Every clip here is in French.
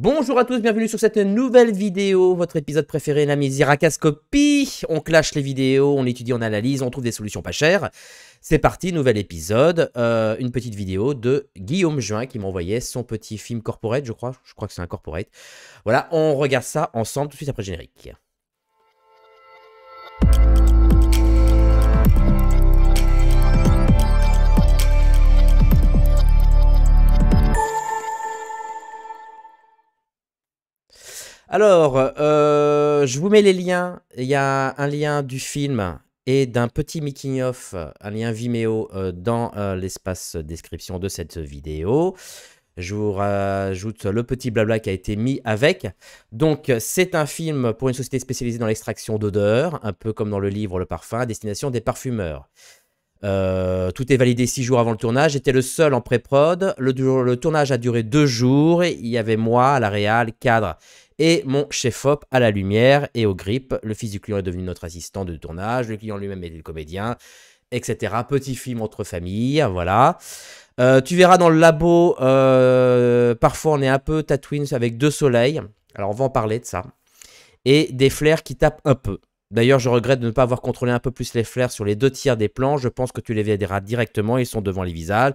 Bonjour à tous, bienvenue sur cette nouvelle vidéo, votre épisode préféré, la cascopie, On clash les vidéos, on étudie, on analyse, on trouve des solutions pas chères. C'est parti, nouvel épisode, euh, une petite vidéo de Guillaume Juin qui m'envoyait son petit film corporate, je crois, je crois que c'est un corporate. Voilà, on regarde ça ensemble tout de suite après le générique. Alors, euh, je vous mets les liens. Il y a un lien du film et d'un petit making-of, un lien Vimeo euh, dans euh, l'espace description de cette vidéo. Je vous rajoute le petit blabla qui a été mis avec. Donc, c'est un film pour une société spécialisée dans l'extraction d'odeurs, un peu comme dans le livre Le Parfum, à destination des parfumeurs. tout est validé six jours avant le tournage. J'étais le seul en pré-prod. Le, tournage a duré deux jours. Il y avait moi, la réal, cadre et mon chef-op à la lumière et au grip. Le fils du client est devenu notre assistant de tournage, le client lui-même est le comédien, etc. Petit film entre familles, voilà. Euh, tu verras dans le labo, euh, parfois on est un peu Tatooine avec deux soleils. Alors on va en parler de ça. Et des flares qui tapent un peu. D'ailleurs, je regrette de ne pas avoir contrôlé un peu plus les flares sur les deux tiers des plans. Je pense que tu les verras directement, ils sont devant les visages.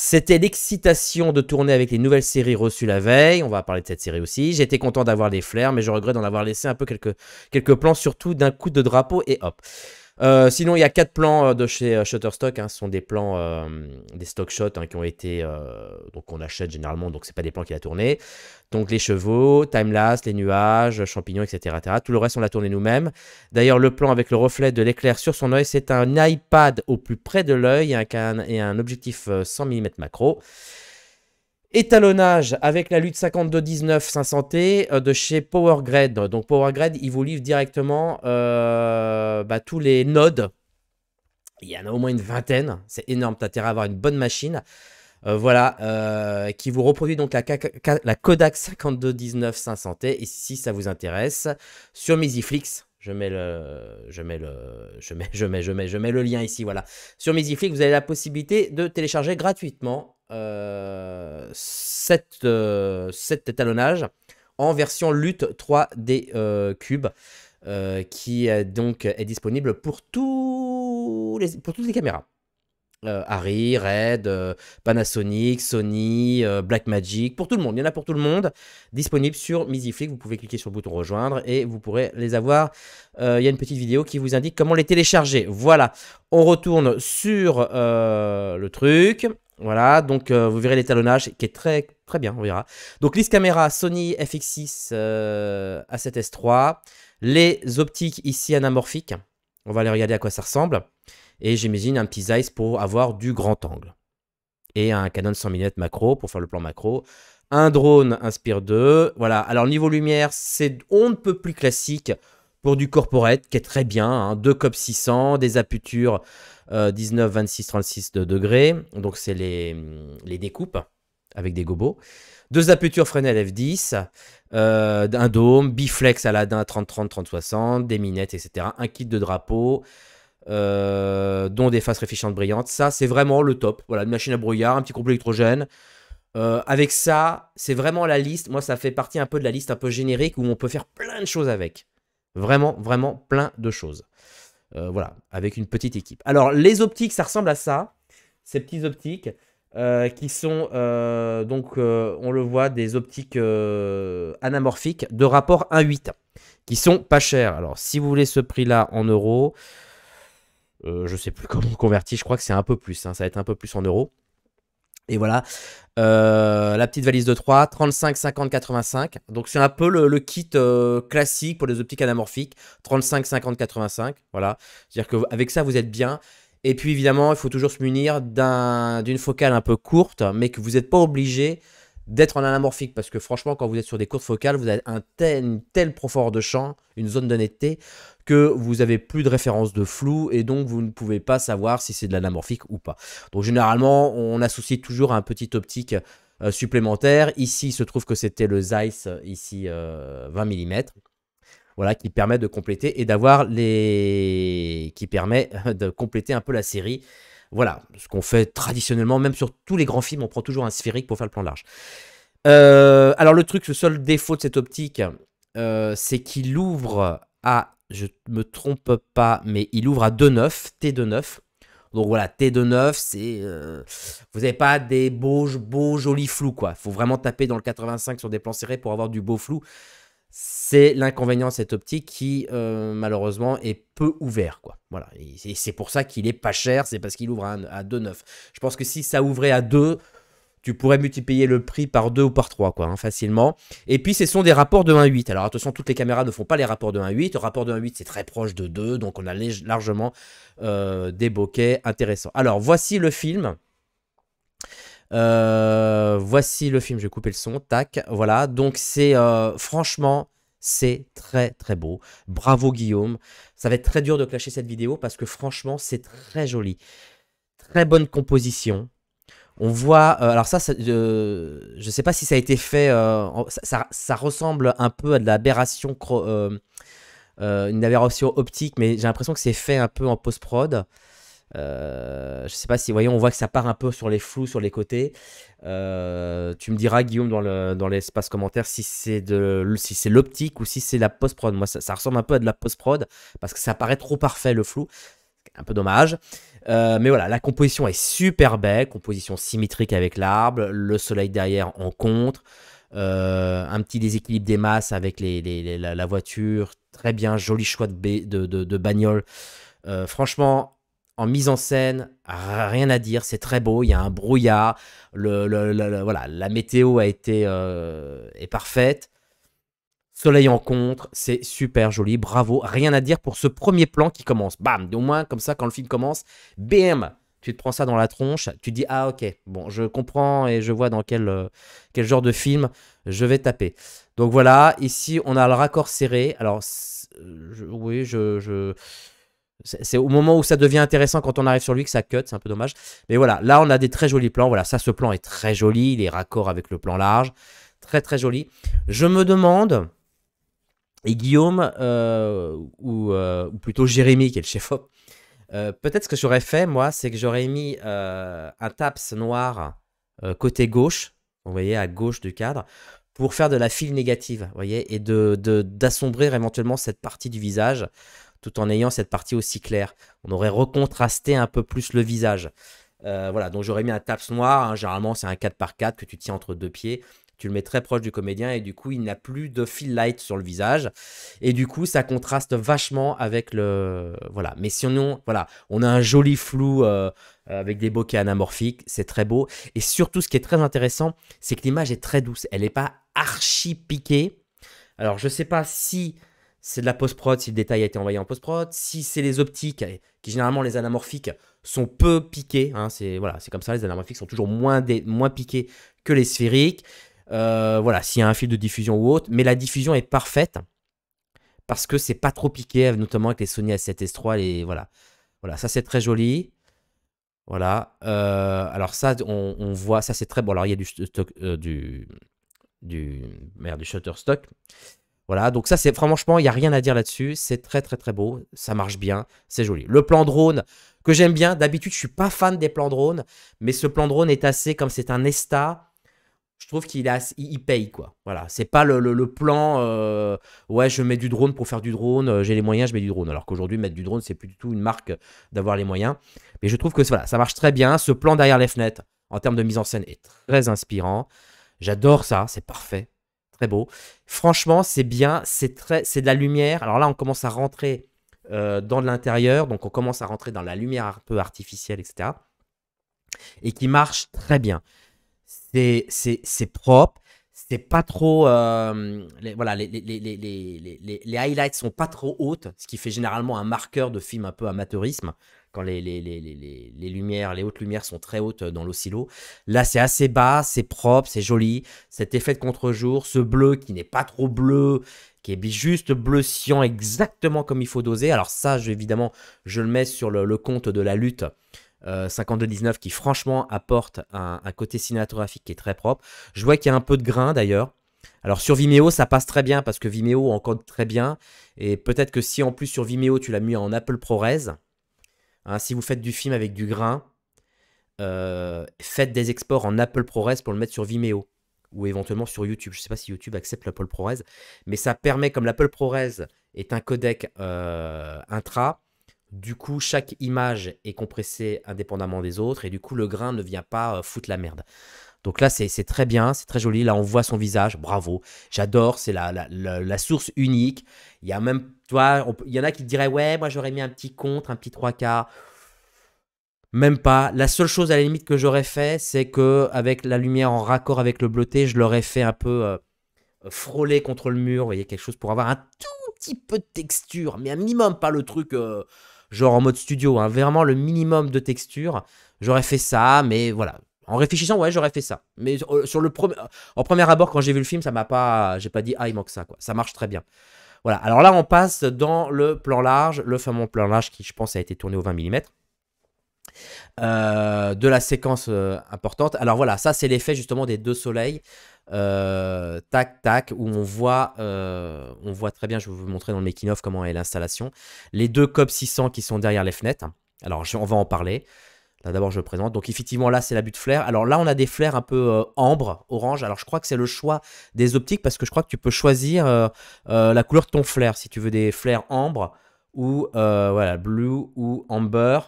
C'était l'excitation de tourner avec les nouvelles séries reçues la veille. On va parler de cette série aussi. J'étais content d'avoir les flairs, mais je regrette d'en avoir laissé un peu quelques, quelques plans, surtout d'un coup de drapeau et hop. Euh, sinon, il y a quatre plans euh, de chez euh, Shutterstock. Hein. ce sont des plans, des stock shots hein, qui ont été, donc on achète généralement, donc c'est pas des plans qu'il a tourné. Donc les chevaux, timelapse, les nuages, champignons, etc., Tout le reste, on l'a tourné nous-mêmes. D'ailleurs, le plan avec le reflet de l'éclair sur son œil, c'est un iPad au plus près de l'œil hein, un et un objectif 100 mm macro. Étalonnage avec la lutte 52 500T euh, de chez PowerGrade, Donc PowerGrade il vous livre directement euh, bah, tous les nodes. Il y en a au moins une vingtaine. C'est énorme. Tu intérêt à avoir une bonne machine. Euh, voilà, qui vous reproduit donc la, Kodak 5219 500T. Et si ça vous intéresse, sur Misiflix, je mets le, je mets le, je mets, je mets, je mets, le lien ici. Voilà. Sur Miziflick, vous avez la possibilité de télécharger gratuitement cet, euh, euh, étalonnage en version lutte 3D euh, cube qui est donc est disponible pour, tous les, pour toutes les caméras. Euh, Harry, Red, euh, Panasonic, Sony, euh, Blackmagic, pour tout le monde. Il y en a pour tout le monde. Disponible sur Misiflix. Vous pouvez cliquer sur le bouton rejoindre et vous pourrez les avoir. Il y a une petite vidéo qui vous indique comment les télécharger. Voilà. On retourne sur le truc. Voilà, donc vous verrez l'étalonnage qui est très très bien, on verra. Donc liste caméra Sony FX6 A7S3, les optiques ici anamorphiques. On va aller regarder à quoi ça ressemble et j'imagine un petit Zeiss pour avoir du grand angle. Et un Canon 100 mm macro pour faire le plan macro. Un drone inspire 2. Voilà. Alors, niveau lumière, c'est on ne peut plus classique pour du corporate qui est très bien. Hein. Deux COP 600, des aputures 19, 26, 36 de degrés. Donc, c'est les, les découpes avec des gobos. Deux aputures Fresnel F10, euh, un dôme, biflex Aladdin 30-30-30-60, des minettes, etc. Un kit de drapeau, euh, dont des faces réfléchissantes brillantes. Ça, c'est vraiment le top. Voilà, une machine à brouillard, un petit groupe électrogène. Euh, avec ça, c'est vraiment la liste. Moi, ça fait partie un peu de la liste un peu générique où on peut faire plein de choses avec. Vraiment, vraiment plein de choses. Euh, voilà, avec une petite équipe. Alors, les optiques, ça ressemble à ça. Ces petites optiques qui sont, donc, on le voit, des optiques anamorphiques de rapport 1,8 qui sont pas chères. Alors, si vous voulez ce prix-là en euros, euh, je sais plus comment convertir, je crois que c'est un peu plus, hein, ça va être un peu plus en euros. Et voilà, euh, la petite valise de 3, 35, 50, 85. Donc c'est un peu le, kit euh, classique pour les optiques anamorphiques, 35, 50, 85. Voilà, c'est-à-dire qu'avec ça, vous êtes bien. Et puis évidemment, il faut toujours se munir d'une focale un peu courte, mais que vous n'êtes pas obligé d'être en anamorphique parce que franchement quand vous êtes sur des courtes focales vous avez un tel, une profondeur de champ une zone de netteté que vous avez plus de référence de flou et donc vous ne pouvez pas savoir si c'est de l'anamorphique ou pas. Donc généralement, on associe toujours un petit optique euh, supplémentaire. Ici, il se trouve que c'était le Zeiss, euh, ici 20 euh, mm. Voilà, qui permet de compléter et d'avoir les. qui permet de compléter un peu la série. Voilà, ce qu'on fait traditionnellement, même sur tous les grands films, on prend toujours un sphérique pour faire le plan large. alors le truc, ce seul défaut de cette optique, c'est qu'il ouvre à je me trompe pas, mais il ouvre à 2,9, T2,9. Donc voilà, T2,9, c'est. Euh, vous n'avez pas des beaux, beaux, jolis flous, quoi. faut vraiment taper dans le 85 sur des plans serrés pour avoir du beau flou. C'est l'inconvénient de cette optique qui, euh, malheureusement, est peu ouvert. Quoi. Voilà. Et c'est pour ça qu'il est pas cher, c'est parce qu'il ouvre à, à 2,9. Je pense que si ça ouvrait à 2, tu pourrais multiplier le prix par 2 ou par 3, quoi, hein, facilement. Et puis, ce sont des rapports de 1,8. Alors, attention, toutes les caméras ne font pas les rapports de 1,8. Le rapport de 1,8, c'est très proche de 2, donc on a largement euh, des bokeh intéressants. Alors, voici le film. Euh, voici le film, je vais couper le son, tac, voilà. Donc, c'est euh, franchement, c'est très très beau. Bravo Guillaume. Ça va être très dur de clasher cette vidéo parce que franchement, c'est très joli. Très bonne composition, on voit, euh, alors ça, euh, je ne sais pas si ça a été fait, euh, ça, ressemble un peu à de l'aberration, une aberration optique, mais j'ai l'impression que c'est fait un peu en post-prod. je ne sais pas si, voyons, on voit que ça part un peu sur les flous, sur les côtés. tu me diras, Guillaume, dans, l'espace commentaire, si c'est, si l'optique ou si c'est la post-prod. Moi, ça, ça ressemble un peu à de la post-prod parce que ça paraît trop parfait le flou un peu dommage. Euh, mais voilà, la composition est super belle, composition symétrique avec l'arbre, le soleil derrière en contre, euh, un petit déséquilibre des masses avec les, la, voiture, très bien, joli choix de, de, bagnole. Euh, franchement, en mise en scène, rien à dire, c'est très beau, il y a un brouillard, voilà, la météo a été, est parfaite soleil en contre, c'est super joli, bravo, rien à dire pour ce premier plan qui commence. Bam, au moins comme ça quand le film commence, bam, tu te prends ça dans la tronche, tu te dis ah ok, bon je comprends et je vois dans quel, euh, quel genre de film je vais taper. Donc voilà, ici on a le raccord serré, alors euh, oui je... je c'est au moment où ça devient intéressant quand on arrive sur lui que ça cut, c'est un peu dommage. Mais voilà, là on a des très jolis plans. Voilà, ça, ce plan est très joli, les raccords avec le plan large, très très joli. Je me demande et Guillaume, euh, euh, ou, plutôt Jérémy, qui est le chef op, euh, peut-être ce que j'aurais fait, moi, c'est que j'aurais mis un taps noir côté gauche, vous voyez, à gauche du cadre, pour faire de la file négative, vous voyez, et d'assombrir de, éventuellement cette partie du visage, tout en ayant cette partie aussi claire. On aurait recontrasté un peu plus le visage. voilà, donc j'aurais mis un taps noir, hein, généralement c'est un 4 par 4 que tu tiens entre deux pieds, tu le mets très proche du comédien et du coup il n'a plus de feel light sur le visage et du coup ça contraste vachement avec le voilà mais sinon voilà on a un joli flou euh, avec des bokeh anamorphiques c'est très beau et surtout ce qui est très intéressant c'est que l'image est très douce elle n'est pas archi piquée alors je sais pas si c'est de la post-prod si le détail a été envoyé en post-prod, si c'est les optiques, eh, qui généralement les anamorphiques sont peu piqués, hein, c'est voilà, comme ça, les anamorphiques sont toujours moins, piquées moins piqués que les sphériques, euh, voilà, s'il y a un fil de diffusion ou autre. Mais la diffusion est parfaite parce que c'est pas trop piqué, notamment avec les Sony A7S3. voilà, voilà, ça c'est très joli. Voilà. Euh, alors ça, on, voit, ça c'est très bon. Alors il y a du stock, euh, du, du, merde, du Shutterstock. Voilà, donc ça c'est franchement, il n'y a rien à dire là-dessus. C'est très très très beau, ça marche bien, c'est joli. Le plan drone que j'aime bien. D'habitude, je suis pas fan des plans drones, mais ce plan drone est assez comme c'est un esta je trouve qu'il paye quoi. Voilà, c'est pas le, plan. Euh, ouais, je mets du drone pour faire du drone. Euh, j'ai les moyens, je mets du drone. Alors qu'aujourd'hui, mettre du drone, c'est plus du tout une marque d'avoir les moyens. Mais je trouve que voilà, ça marche très bien. Ce plan derrière les fenêtres, en termes de mise en scène, est très inspirant. J'adore ça. C'est parfait, très beau. Franchement, c'est bien. C'est très, c'est de la lumière. Alors là, on commence à rentrer euh, dans l'intérieur, donc on commence à rentrer dans la lumière un peu artificielle, etc. Et qui marche très bien c'est propre, c'est pas trop. Euh, les, voilà, les, les, les, les, highlights sont pas trop hautes, ce qui fait généralement un marqueur de film un peu amateurisme quand les, lumières, les hautes lumières sont très hautes dans l'oscillo. Là, c'est assez bas, c'est propre, c'est joli. Cet effet de contre-jour, ce bleu qui n'est pas trop bleu, qui est juste bleu cyan exactement comme il faut doser. Alors ça, je, évidemment, je le mets sur le compte de la lutte 5219 euh, qui franchement apporte un, côté cinématographique qui est très propre. Je vois qu'il y a un peu de grain d'ailleurs. Alors sur Vimeo, ça passe très bien parce que Vimeo encode très bien. Et peut-être que si en plus sur Vimeo, tu l'as mis en Apple ProRes, hein, si vous faites du film avec du grain, euh, faites des exports en Apple ProRes pour le mettre sur Vimeo ou éventuellement sur YouTube. Je ne sais pas si YouTube accepte l'Apple ProRes, mais ça permet, comme l'Apple ProRes est un codec euh, intra, du coup, chaque image est compressée indépendamment des autres et du coup, le grain ne vient pas euh, foutre la merde. Donc là, c'est très bien, c'est très joli. Là, on voit son visage. Bravo. J'adore. C'est la, source unique. Il y a même, toi, il y en a qui dirait, diraient, ouais, moi, j'aurais mis un petit contre, un petit 3K. Même pas. La seule chose à la limite que j'aurais fait, c'est que avec la lumière en raccord avec le bleuté, je l'aurais fait un peu euh, euh, frôler contre le mur. Vous voyez, quelque chose pour avoir un tout petit peu de texture, mais un minimum, pas le truc genre en mode studio, hein, vraiment le minimum de texture. J'aurais fait ça, mais voilà. En réfléchissant, ouais, j'aurais fait ça. Mais euh, sur le premier, en premier abord, quand j'ai vu le film, ça m'a pas, j'ai pas dit ah il manque ça quoi. Ça marche très bien. Voilà. Alors là, on passe dans le plan large, le fameux plan large qui, je pense, a été tourné au 20 mm. Euh, de la séquence euh, importante. Alors voilà, ça c'est l'effet justement des deux soleils. Euh, tac tac où on voit on voit très bien je vais vous montrer dans le making comment est l'installation les deux COP 600 qui sont derrière les fenêtres alors on va en parler là d'abord je présente donc effectivement là c'est la de flair alors là on a des flairs un peu ambre orange alors je crois que c'est le choix des optiques parce que je crois que tu peux choisir la couleur de ton flair si tu veux des flairs ambre ou voilà blue ou amber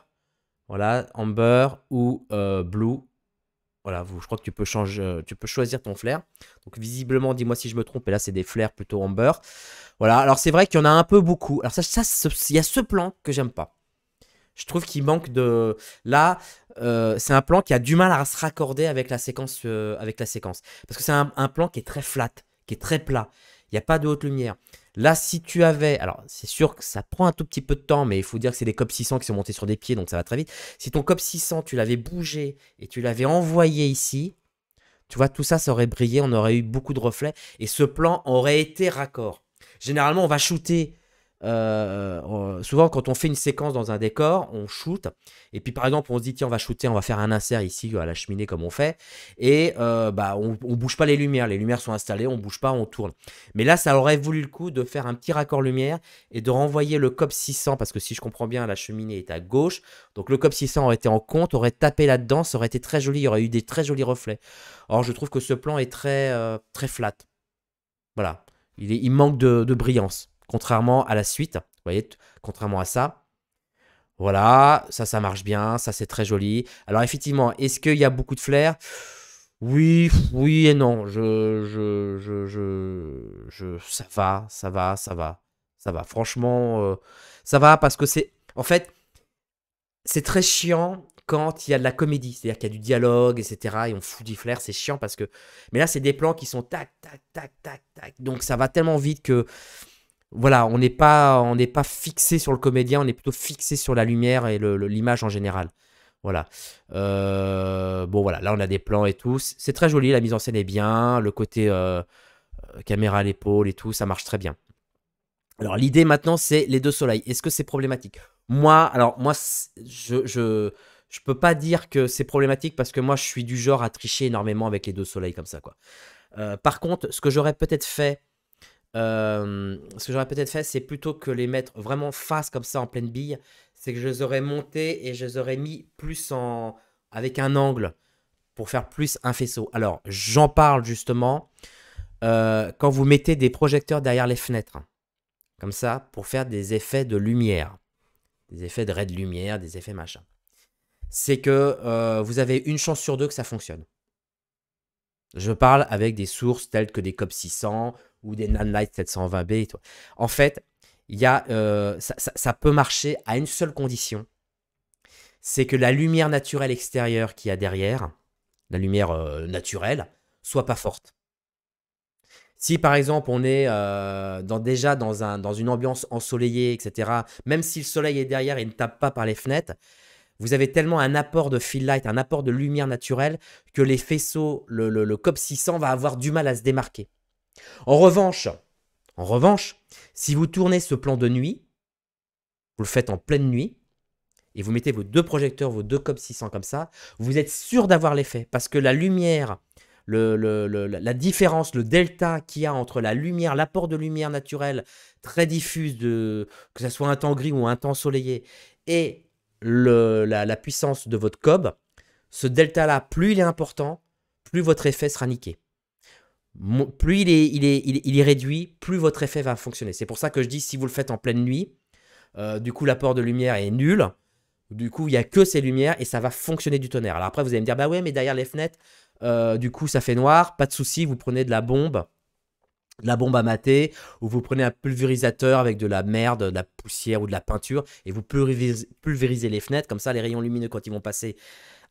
voilà, Amber ou euh, Blue. Voilà, vous, je crois que tu peux, changer, euh, tu peux choisir ton flair. Donc visiblement, dis-moi si je me trompe, et là c'est des flairs plutôt Amber. Voilà, alors c'est vrai qu'il y en a un peu beaucoup. Alors ça, ça il y a ce plan que j'aime pas. Je trouve qu'il manque de. Là, euh, c'est un plan qui a du mal à se raccorder avec la séquence. avec la séquence. Parce que c'est un, un, plan qui est très flat, qui est très plat. Il n'y a pas de haute lumière. Là, si tu avais, alors c'est sûr que ça prend un tout petit peu de temps, mais il faut dire que c'est des COP 600 qui sont montés sur des pieds, donc ça va très vite. Si ton COP 600, tu l'avais bougé et tu l'avais envoyé ici, tu vois, tout ça, ça aurait brillé, on aurait eu beaucoup de reflets et ce plan aurait été raccord. Généralement, on va shooter euh, souvent quand on fait une séquence dans un décor, on shoot, et puis par exemple on se dit tiens on va shooter, on va faire un insert ici à la cheminée comme on fait, et euh, bah on, bouge pas les lumières, les lumières sont installées, on bouge pas, on tourne. Mais là ça aurait voulu le coup de faire un petit raccord lumière et de renvoyer le COP 600 parce que si je comprends bien la cheminée est à gauche, donc le COP 600 aurait été en compte, aurait tapé là-dedans, ça aurait été très joli, il y aurait eu des très jolis reflets. Or je trouve que ce plan est très euh, très flat. Voilà, il, manque de brillance. Contrairement à la suite, vous voyez, contrairement à ça, voilà, ça, ça marche bien, ça, c'est très joli. Alors, effectivement, est-ce qu'il y a beaucoup de flair Oui, oui et non. Je, je, je, je, je, ça va, ça va, ça va, ça va. Franchement, euh, ça va parce que c'est, en fait, c'est très chiant quand il y a de la comédie, c'est-à-dire qu'il y a du dialogue, etc. Et on fout du flair, c'est chiant parce que. Mais là, c'est des plans qui sont tac, tac, tac, tac, tac. Donc ça va tellement vite que voilà, on n'est pas, on n'est pas fixé sur le comédien, on est plutôt fixé sur la lumière et l'image en général. Voilà. Euh, bon, voilà, là on a des plans et tout. C'est très joli, la mise en scène est bien, le côté euh, euh, caméra à l'épaule et tout, ça marche très bien. Alors l'idée maintenant, c'est les deux soleils. Est-ce que c'est problématique Moi, alors moi, je, je, je peux pas dire que c'est problématique parce que moi, je suis du genre à tricher énormément avec les deux soleils comme ça, quoi. par contre, ce que j'aurais peut-être fait euh, ce que j'aurais peut-être fait, c'est plutôt que les mettre vraiment face comme ça en pleine bille, c'est que je les aurais montés et je les aurais mis plus en avec un angle pour faire plus un faisceau. Alors, j'en parle justement euh, quand vous mettez des projecteurs derrière les fenêtres, hein, comme ça, pour faire des effets de lumière, des effets de ray de lumière, des effets machin. C'est que euh, vous avez une chance sur deux que ça fonctionne. Je parle avec des sources telles que des COP 600 ou des Nanlite 720B. Toi. En fait, a, euh, ça, peut marcher à une seule condition, c'est que la lumière naturelle extérieure qu'il y a derrière, la lumière euh, naturelle, soit pas forte. Si par exemple on est euh, déjà dans, un, dans une ambiance ensoleillée, etc., même si le soleil est derrière et ne tape pas par les fenêtres, vous avez tellement un apport de fill light, un apport de lumière naturelle, que les faisceaux, le, le, le COP 600 va avoir du mal à se démarquer. En revanche, en revanche, si vous tournez ce plan de nuit, vous le faites en pleine nuit, et vous mettez vos deux projecteurs, vos deux COB 600 comme ça, vous êtes sûr d'avoir l'effet, parce que la lumière, le, la différence, le delta qu'il y a entre la lumière, l'apport de lumière naturelle très diffuse, de, que ce soit un temps gris ou un temps soleillé et la puissance de votre COB, ce delta-là, plus il est important, plus votre effet sera niqué plus il est, il, est, il, est, réduit, plus votre effet va fonctionner. C'est pour ça que je dis si vous le faites en pleine nuit, euh, du coup l'apport de lumière est nul. Du coup, il n'y a que ces lumières et ça va fonctionner du tonnerre. Alors après, vous allez me dire, bah ouais, mais derrière les fenêtres, euh, du coup, ça fait noir. Pas de souci, vous prenez de la bombe, de la bombe à mater, ou vous prenez un pulvérisateur avec de la merde, de la poussière ou de la peinture, et vous pulvérisez les fenêtres. Comme ça, les rayons lumineux, quand ils vont passer,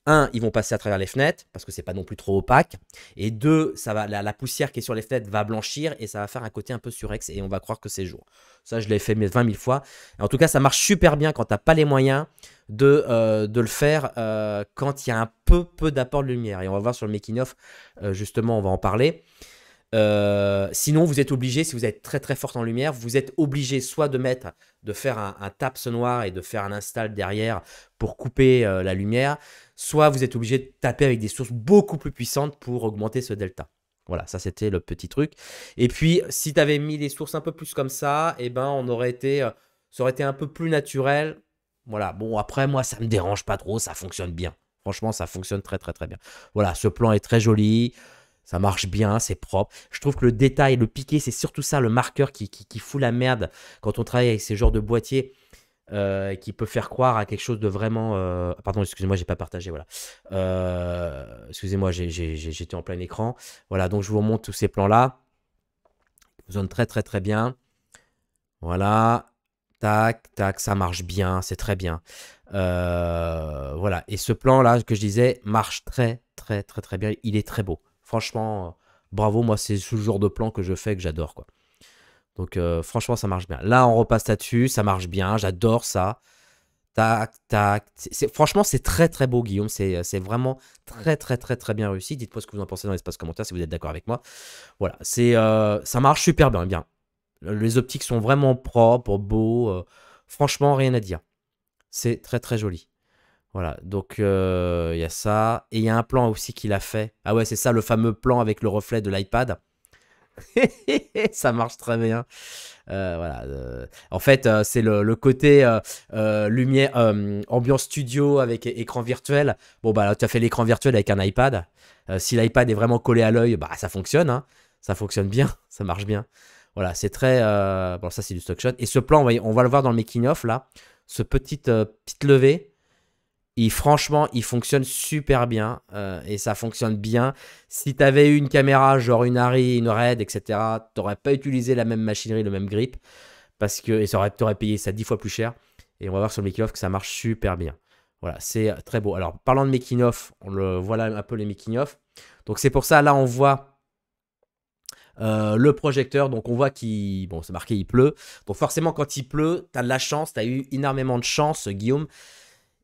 un, ils vont passer à travers les fenêtres parce que c'est pas non plus trop opaque. Et deux, ça va, la, poussière qui est sur les fenêtres va blanchir et ça va faire un côté un peu surex et on va croire que c'est jour. Ça, je l'ai fait 20 000 fois. En tout cas, ça marche super bien quand tu n'as pas les moyens de, euh, le faire euh, quand il y a un peu, peu d'apport de lumière. Et on va voir sur le making Off, euh, justement, on va en parler. sinon, vous êtes obligé, si vous êtes très très fort en lumière, vous êtes obligé soit de mettre, de faire un, un, tape noir et de faire un install derrière pour couper la lumière, soit vous êtes obligé de taper avec des sources beaucoup plus puissantes pour augmenter ce delta. Voilà, ça c'était le petit truc. Et puis, si tu avais mis des sources un peu plus comme ça, eh ben, on aurait été, euh, ça aurait été un peu plus naturel. Voilà, bon, après, moi, ça me dérange pas trop, ça fonctionne bien. Franchement, ça fonctionne très, très, très bien. Voilà, ce plan est très joli, ça marche bien, c'est propre. Je trouve que le détail, le piqué, c'est surtout ça, le marqueur qui, qui fout la merde quand on travaille avec ces genres de boîtiers. Euh, qui peut faire croire à quelque chose de vraiment. Euh, pardon, excusez-moi, j'ai pas partagé. Voilà. Euh, excusez-moi, j'étais en plein écran. Voilà, donc je vous remonte tous ces plans-là. donnent très très très bien. Voilà. Tac, tac, ça marche bien, c'est très bien. voilà. Et ce plan-là que je disais marche très très très très bien. Il est très beau. Franchement, bravo, moi c'est ce genre de plan que je fais que j'adore quoi. Donc euh, franchement, ça marche bien. Là, on repasse là-dessus, ça marche bien, j'adore ça. Tac, tac. Franchement, c'est très très beau, Guillaume. Euh, c'est vraiment très très très très bien réussi. Dites-moi ce que vous en pensez dans l'espace commentaire si vous êtes d'accord avec moi. Voilà, c'est euh, ça marche super bien, bien. Les optiques sont vraiment propres, beaux. franchement, rien à dire. C'est très très joli. Voilà, donc il y a ça. Et il y a un plan aussi qu'il a fait. Ah ouais, c'est ça, le fameux plan avec le reflet de l'iPad. ça marche très bien. Euh, voilà. Euh, en fait, euh, c'est le, côté lumière, ambiance studio avec écran virtuel. Bon, bah, là, tu as fait l'écran virtuel avec un iPad. si l'iPad est vraiment collé à l'œil, bah, ça fonctionne. Hein. Ça fonctionne bien. Ça marche bien. Voilà, c'est très. Bon, ça, c'est du stock shot. Et ce plan, on va, le voir dans le making off là. Ce petit petite levée franchement, il fonctionne super bien euh, et ça fonctionne bien. Si tu avais eu une caméra, genre une Harry, une Red, etc., t'aurais pas utilisé la même machinerie, le même grip parce que et ça aurait, payé ça 10 fois plus cher. Et on va voir sur le making que ça marche super bien. Voilà, c'est euh, très beau. Alors, parlant de making Off, on le voilà un peu les making off. Donc, c'est pour ça, là, on voit euh, le projecteur. Donc on voit qu'il. Bon, c'est marqué, il pleut. Donc forcément, quand il pleut, tu as de la chance, tu as eu énormément de chance, Guillaume.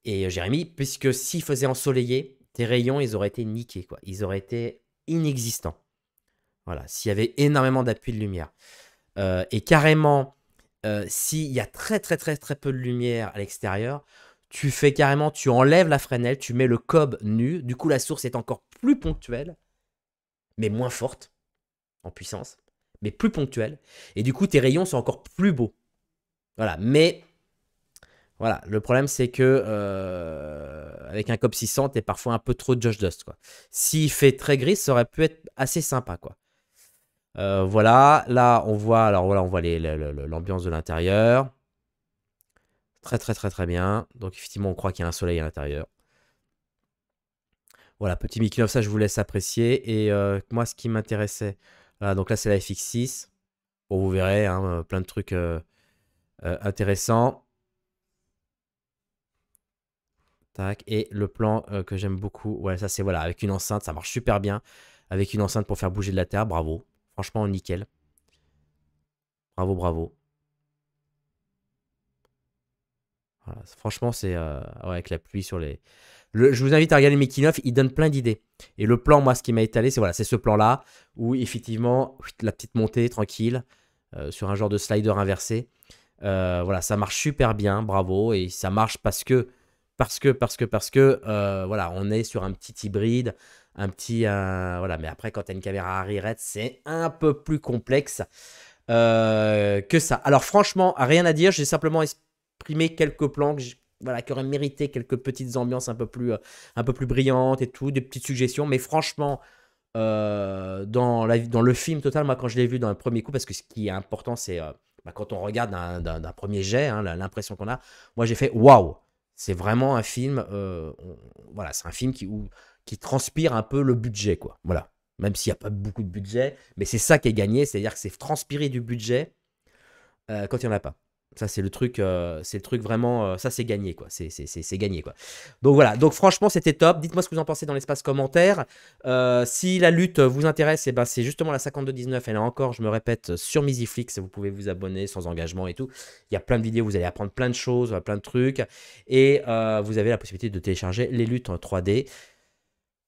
Et euh, Jérémy, puisque s'il faisait ensoleillé, tes rayons, ils auraient été niqués, quoi. Ils auraient été inexistants. Voilà, s'il y avait énormément d'appui de lumière. Euh, et carrément, euh, s'il y a très très très très peu de lumière à l'extérieur, tu fais carrément, tu enlèves la Fresnel, tu mets le cob nu, du coup la source est encore plus ponctuelle, mais moins forte en puissance, mais plus ponctuelle, et du coup tes rayons sont encore plus beaux. Voilà, mais voilà, le problème c'est que euh, avec un COP 600, t'es parfois un peu trop de Josh Dust. Quoi. S'il fait très gris, ça aurait pu être assez sympa. quoi. Euh, voilà, là on voit, alors voilà, on voit l'ambiance de l'intérieur. Très très très très bien. Donc effectivement, on croit qu'il y a un soleil à l'intérieur. Voilà, petit Mickey ça je vous laisse apprécier. Et euh, moi, ce qui m'intéressait, voilà, donc là c'est la FX6. vous verrez, hein, plein de trucs intéressants. Et le plan euh, que j'aime beaucoup, ouais, ça c'est voilà, avec une enceinte, ça marche super bien. Avec une enceinte pour faire bouger de la terre, bravo. Franchement, nickel. Bravo, bravo. franchement, c'est euh, avec la pluie sur les. je vous invite à regarder Mickey 9, il donne plein d'idées. Et le plan, moi, ce qui m'a étalé, c'est voilà, c'est ce plan-là, où effectivement, la petite montée tranquille, euh, sur un genre de slider inversé. voilà, ça marche super bien, bravo. Et ça marche parce que parce que, parce que, parce que, euh, voilà, on est sur un petit hybride, un petit, euh, voilà. Mais après, quand tu une caméra Harry Red, c'est un peu plus complexe euh, que ça. Alors, franchement, rien à dire. J'ai simplement exprimé quelques plans que voilà, qui auraient mérité quelques petites ambiances un peu plus, un peu plus brillantes et tout, des petites suggestions. Mais franchement, dans, la, dans le film total, moi, quand je l'ai vu dans le premier coup, parce que ce qui est important, c'est bah, quand on regarde d'un premier jet, hein, l'impression qu'on a. Moi, j'ai fait waouh! C'est vraiment un film, euh, voilà, c'est un film qui, transpire un peu le budget, quoi. Voilà. Même s'il n'y a pas beaucoup de budget, mais c'est ça qui est gagné, c'est-à-dire que c'est transpirer du budget euh, quand il n'y en a pas. Ça, c'est le truc, euh, c'est le truc vraiment, euh, ça, c'est gagné, quoi. C'est, gagné, quoi. Donc voilà, donc franchement, c'était top. Dites-moi ce que vous en pensez dans l'espace commentaire. Euh, si la lutte vous intéresse, et eh ben, c'est justement la 52-19. Elle est encore, je me répète, sur Miziflix Vous pouvez vous abonner sans engagement et tout. Il y a plein de vidéos, vous allez apprendre plein de choses, plein de trucs. Et vous avez la possibilité de télécharger les luttes en 3D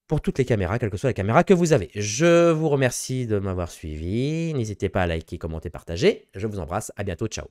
pour toutes les caméras, quelle que soit la caméra que vous avez. Je vous remercie de m'avoir suivi. N'hésitez pas à liker, commenter, partager. Je vous embrasse. À bientôt. Ciao.